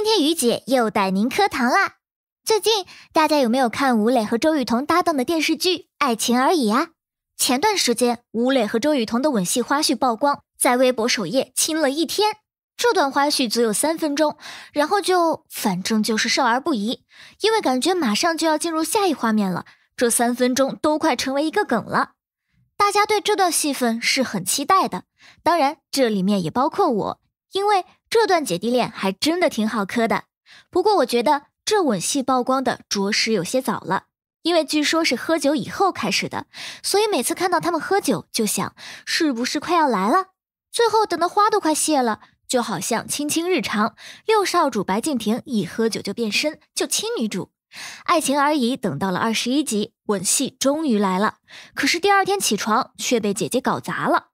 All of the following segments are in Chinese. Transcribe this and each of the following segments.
今天雨姐又带您磕糖啦。最近大家有没有看吴磊和周雨彤搭档的电视剧《爱情而已》啊？前段时间吴磊和周雨彤的吻戏花絮曝光，在微博首页亲了一天。这段花絮足有三分钟，然后就反正就是少儿不宜，因为感觉马上就要进入下一画面了，这三分钟都快成为一个梗了。大家对这段戏份是很期待的，当然这里面也包括我，因为。这段姐弟恋还真的挺好磕的，不过我觉得这吻戏曝光的着实有些早了，因为据说是喝酒以后开始的，所以每次看到他们喝酒就想是不是快要来了，最后等到花都快谢了，就好像《卿卿日常》六少主白敬亭一喝酒就变身就亲女主，爱情而已。等到了二十一集吻戏终于来了，可是第二天起床却被姐姐搞砸了，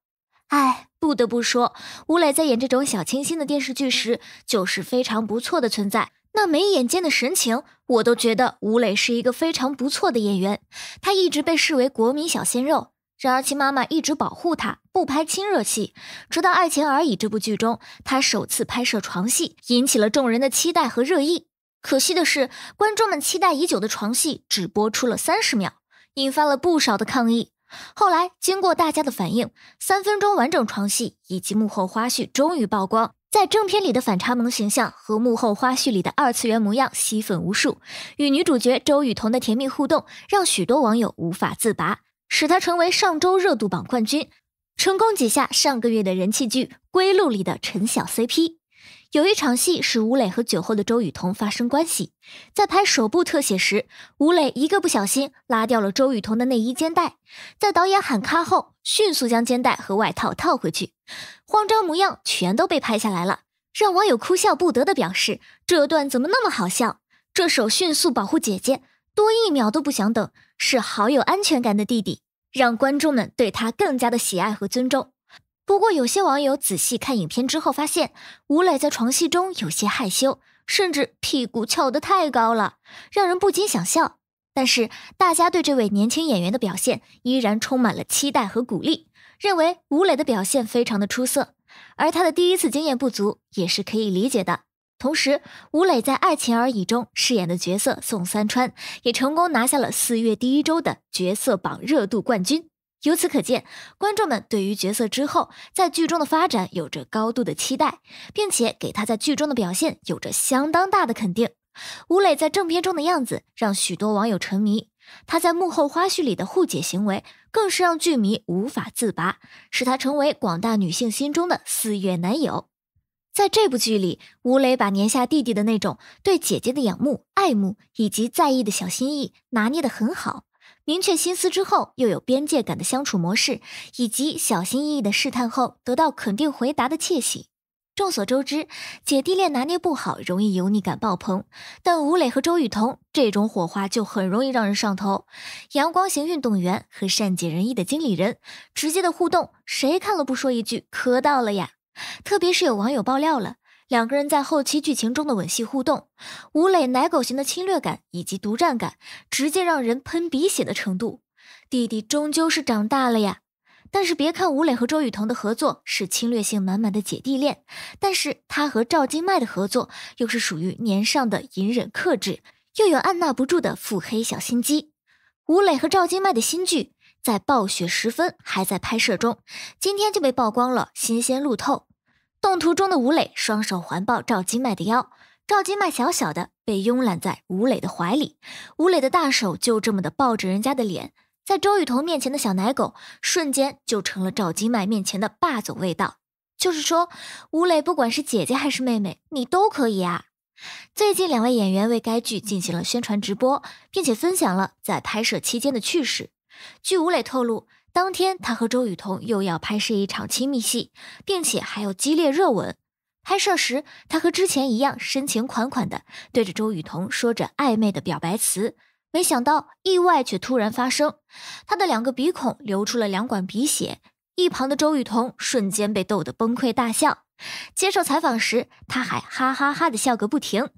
哎。不得不说，吴磊在演这种小清新的电视剧时，就是非常不错的存在。那眉眼间的神情，我都觉得吴磊是一个非常不错的演员。他一直被视为国民小鲜肉，然而其妈妈一直保护他，不拍亲热戏。直到《爱情而已》这部剧中，他首次拍摄床戏，引起了众人的期待和热议。可惜的是，观众们期待已久的床戏只播出了三十秒，引发了不少的抗议。后来，经过大家的反应，三分钟完整床戏以及幕后花絮终于曝光。在正片里的反差萌形象和幕后花絮里的二次元模样吸粉无数，与女主角周雨彤的甜蜜互动让许多网友无法自拔，使她成为上周热度榜冠军，成功挤下上个月的人气剧《归路》里的陈晓 CP。有一场戏是吴磊和酒后的周雨彤发生关系，在拍手部特写时，吴磊一个不小心拉掉了周雨彤的内衣肩带，在导演喊咔后，迅速将肩带和外套套回去，慌张模样全都被拍下来了，让网友哭笑不得的表示，这段怎么那么好笑？这手迅速保护姐姐，多一秒都不想等，是好有安全感的弟弟，让观众们对他更加的喜爱和尊重。不过，有些网友仔细看影片之后发现，吴磊在床戏中有些害羞，甚至屁股翘得太高了，让人不禁想笑。但是，大家对这位年轻演员的表现依然充满了期待和鼓励，认为吴磊的表现非常的出色，而他的第一次经验不足也是可以理解的。同时，吴磊在《爱情而已》中饰演的角色宋三川也成功拿下了四月第一周的角色榜热度冠军。由此可见，观众们对于角色之后在剧中的发展有着高度的期待，并且给他在剧中的表现有着相当大的肯定。吴磊在正片中的样子让许多网友沉迷，他在幕后花絮里的互解行为更是让剧迷无法自拔，使他成为广大女性心中的四月男友。在这部剧里，吴磊把年下弟弟的那种对姐姐的仰慕、爱慕以及在意的小心意拿捏得很好。明确心思之后，又有边界感的相处模式，以及小心翼翼的试探后得到肯定回答的窃喜。众所周知，姐弟恋拿捏不好，容易油腻感爆棚。但吴磊和周雨彤这种火花就很容易让人上头。阳光型运动员和善解人意的经理人，直接的互动，谁看了不说一句磕到了呀？特别是有网友爆料了。两个人在后期剧情中的吻戏互动，吴磊奶狗型的侵略感以及独占感，直接让人喷鼻血的程度。弟弟终究是长大了呀！但是别看吴磊和周雨彤的合作是侵略性满满的姐弟恋，但是他和赵金麦的合作又是属于年上的隐忍克制，又有按捺不住的腹黑小心机。吴磊和赵金麦的新剧在暴雪时分还在拍摄中，今天就被曝光了新鲜路透。动图中的吴磊双手环抱赵金麦的腰，赵金麦小小的被慵懒在吴磊的怀里，吴磊的大手就这么的抱着人家的脸，在周雨彤面前的小奶狗，瞬间就成了赵金麦面前的霸总味道。就是说，吴磊不管是姐姐还是妹妹，你都可以啊。最近两位演员为该剧进行了宣传直播，并且分享了在拍摄期间的趣事。据吴磊透露。当天，他和周雨彤又要拍摄一场亲密戏，并且还有激烈热吻。拍摄时，他和之前一样深情款款的对着周雨彤说着暧昧的表白词。没想到，意外却突然发生，他的两个鼻孔流出了两管鼻血。一旁的周雨彤瞬间被逗得崩溃大笑。接受采访时，他还哈哈哈的笑个不停，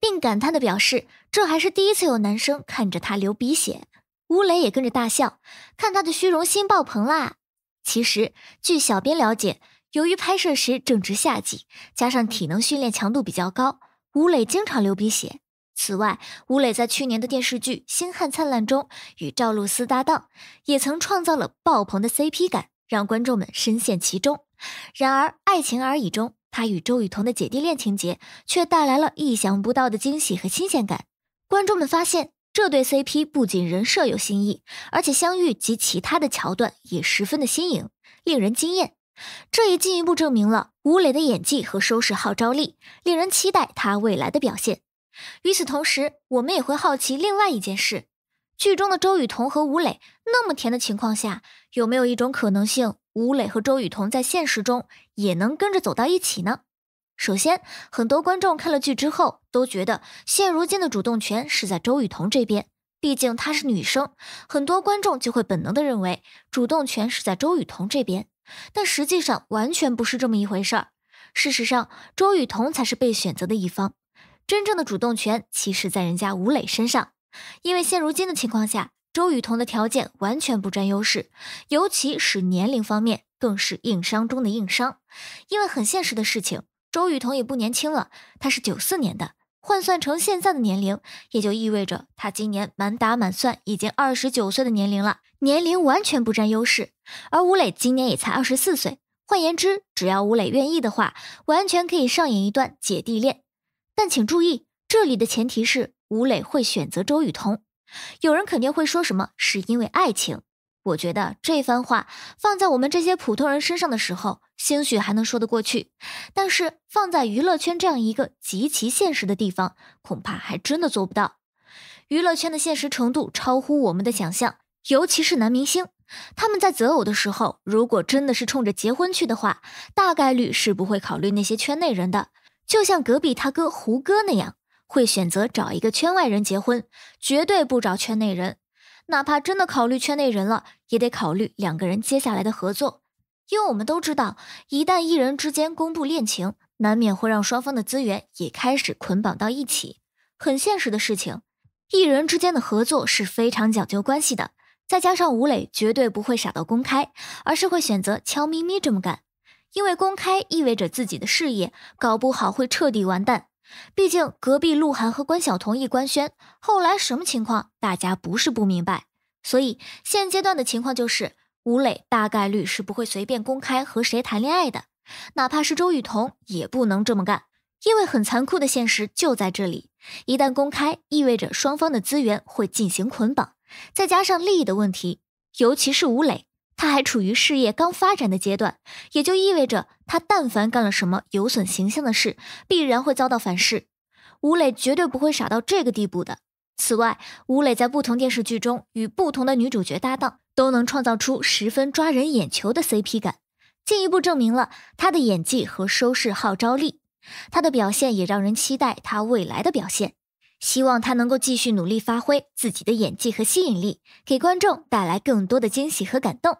并感叹的表示，这还是第一次有男生看着他流鼻血。吴磊也跟着大笑，看他的虚荣心爆棚啦！其实，据小编了解，由于拍摄时正值夏季，加上体能训练强度比较高，吴磊经常流鼻血。此外，吴磊在去年的电视剧《星汉灿烂》中与赵露思搭档，也曾创造了爆棚的 CP 感，让观众们深陷其中。然而，爱情而已中，他与周雨彤的姐弟恋情节却带来了意想不到的惊喜和新鲜感，观众们发现。这对 CP 不仅人设有新意，而且相遇及其他的桥段也十分的新颖，令人惊艳。这也进一步证明了吴磊的演技和收视号召力，令人期待他未来的表现。与此同时，我们也会好奇另外一件事：剧中的周雨彤和吴磊那么甜的情况下，有没有一种可能性，吴磊和周雨彤在现实中也能跟着走到一起呢？首先，很多观众看了剧之后都觉得，现如今的主动权是在周雨彤这边，毕竟她是女生，很多观众就会本能的认为主动权是在周雨彤这边，但实际上完全不是这么一回事儿。事实上，周雨彤才是被选择的一方，真正的主动权其实在人家吴磊身上，因为现如今的情况下，周雨彤的条件完全不占优势，尤其是年龄方面更是硬伤中的硬伤，因为很现实的事情。周雨彤也不年轻了，她是九四年的，换算成现在的年龄，也就意味着她今年满打满算已经二十九岁的年龄了，年龄完全不占优势。而吴磊今年也才二十四岁，换言之，只要吴磊愿意的话，完全可以上演一段姐弟恋。但请注意，这里的前提是吴磊会选择周雨彤。有人肯定会说什么是因为爱情。我觉得这番话放在我们这些普通人身上的时候，兴许还能说得过去，但是放在娱乐圈这样一个极其现实的地方，恐怕还真的做不到。娱乐圈的现实程度超乎我们的想象，尤其是男明星，他们在择偶的时候，如果真的是冲着结婚去的话，大概率是不会考虑那些圈内人的。就像隔壁他哥胡歌那样，会选择找一个圈外人结婚，绝对不找圈内人。哪怕真的考虑圈内人了，也得考虑两个人接下来的合作，因为我们都知道，一旦艺人之间公布恋情，难免会让双方的资源也开始捆绑到一起，很现实的事情。艺人之间的合作是非常讲究关系的，再加上吴磊绝对不会傻到公开，而是会选择悄咪咪这么干，因为公开意味着自己的事业搞不好会彻底完蛋。毕竟隔壁鹿晗和关晓彤一官宣，后来什么情况，大家不是不明白。所以现阶段的情况就是，吴磊大概率是不会随便公开和谁谈恋爱的，哪怕是周雨彤也不能这么干，因为很残酷的现实就在这里：一旦公开，意味着双方的资源会进行捆绑，再加上利益的问题，尤其是吴磊。他还处于事业刚发展的阶段，也就意味着他但凡干了什么有损形象的事，必然会遭到反噬。吴磊绝对不会傻到这个地步的。此外，吴磊在不同电视剧中与不同的女主角搭档，都能创造出十分抓人眼球的 CP 感，进一步证明了他的演技和收视号召力。他的表现也让人期待他未来的表现，希望他能够继续努力发挥自己的演技和吸引力，给观众带来更多的惊喜和感动。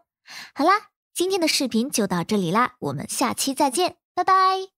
好啦，今天的视频就到这里啦，我们下期再见，拜拜。